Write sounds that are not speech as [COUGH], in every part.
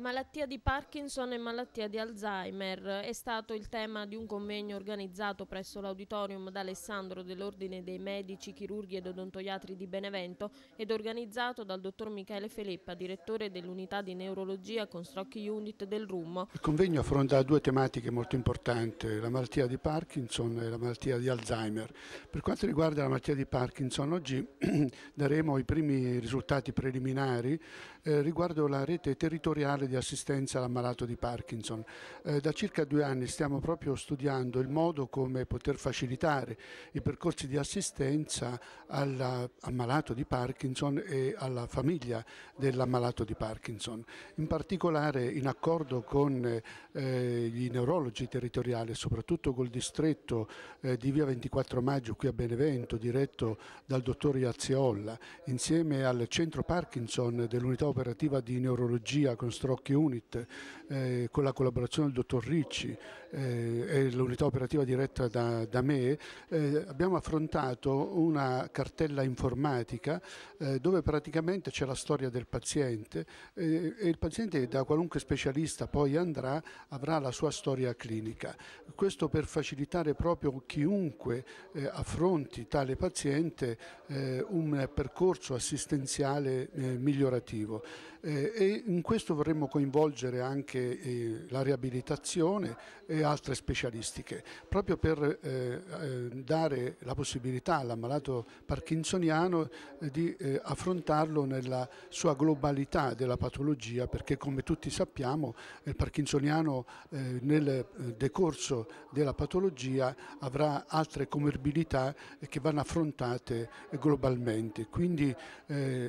Malattia di Parkinson e malattia di Alzheimer è stato il tema di un convegno organizzato presso l'auditorium da Alessandro dell'Ordine dei Medici, Chirurghi ed Odontoiatri di Benevento ed organizzato dal dottor Michele Feleppa, direttore dell'unità di neurologia con Strocchi Unit del RUM. Il convegno affronta due tematiche molto importanti, la malattia di Parkinson e la malattia di Alzheimer. Per quanto riguarda la malattia di Parkinson, oggi [CLEARS THROAT] daremo i primi risultati preliminari eh, riguardo la rete territoriale di assistenza all'ammalato di Parkinson. Eh, da circa due anni stiamo proprio studiando il modo come poter facilitare i percorsi di assistenza all'ammalato di Parkinson e alla famiglia dell'ammalato di Parkinson. In particolare in accordo con eh, gli neurologi territoriali, soprattutto col distretto eh, di via 24 maggio qui a Benevento, diretto dal dottor Iazziolla, insieme al centro Parkinson dell'unità operativa di neurologia con stroke Rock Unit, eh, con la collaborazione del dottor Ricci eh, e l'unità operativa diretta da, da me, eh, abbiamo affrontato una cartella informatica eh, dove praticamente c'è la storia del paziente eh, e il paziente da qualunque specialista poi andrà avrà la sua storia clinica. Questo per facilitare proprio chiunque eh, affronti tale paziente un percorso assistenziale migliorativo e in questo vorremmo coinvolgere anche eh, la riabilitazione e altre specialistiche, proprio per eh, eh dare la possibilità all'ammalato parkinsoniano eh, di eh, affrontarlo nella sua globalità della patologia, perché come tutti sappiamo il parkinsoniano nel decorso della patologia avrà altre comorbidità che vanno affrontate globalmente, quindi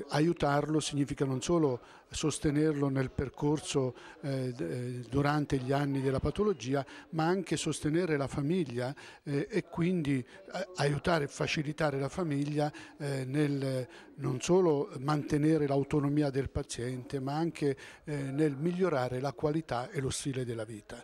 aiutarlo significa non solo sostenerlo nel percorso eh, eh, durante gli anni della patologia, ma anche sostenere la famiglia eh, e quindi eh, aiutare e facilitare la famiglia eh, nel non solo mantenere l'autonomia del paziente, ma anche eh, nel migliorare la qualità e lo stile della vita.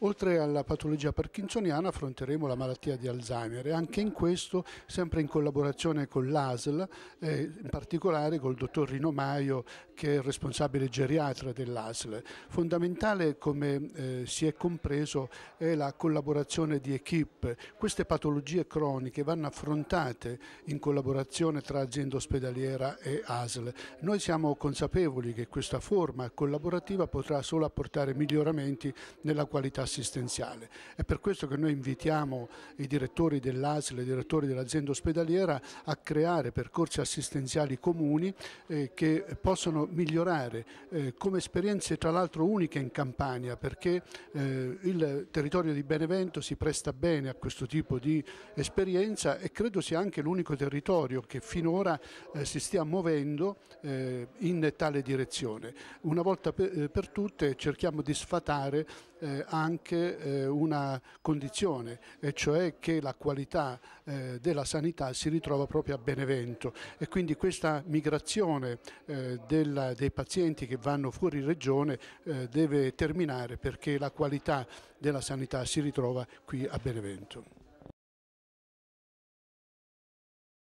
Oltre alla patologia parkinsoniana affronteremo la malattia di Alzheimer e anche in questo, sempre in collaborazione con l'ASL, eh, in particolare col dottor Rino Maio che è il responsabile geriatra dell'ASL. Fondamentale come eh, si è compreso è la collaborazione di equip. Queste patologie croniche vanno affrontate in collaborazione tra azienda ospedaliera e ASL. Noi siamo consapevoli che questa forma collaborativa potrà solo apportare miglioramenti nella qualità assistenziale. È per questo che noi invitiamo i direttori dell'ASL, i direttori dell'azienda ospedaliera a creare percorsi assistenziali comuni eh, che possono migliorare eh, come esperienze tra l'altro uniche in Campania perché eh, il territorio di Benevento si presta bene a questo tipo di esperienza e credo sia anche l'unico territorio che finora eh, si stia muovendo eh, in tale direzione. Una volta per, eh, per tutte cerchiamo di sfatare eh, anche eh, una condizione, e cioè che la qualità eh, della sanità si ritrova proprio a Benevento e quindi questa migrazione della, dei pazienti che vanno fuori regione deve terminare perché la qualità della sanità si ritrova qui a Benevento.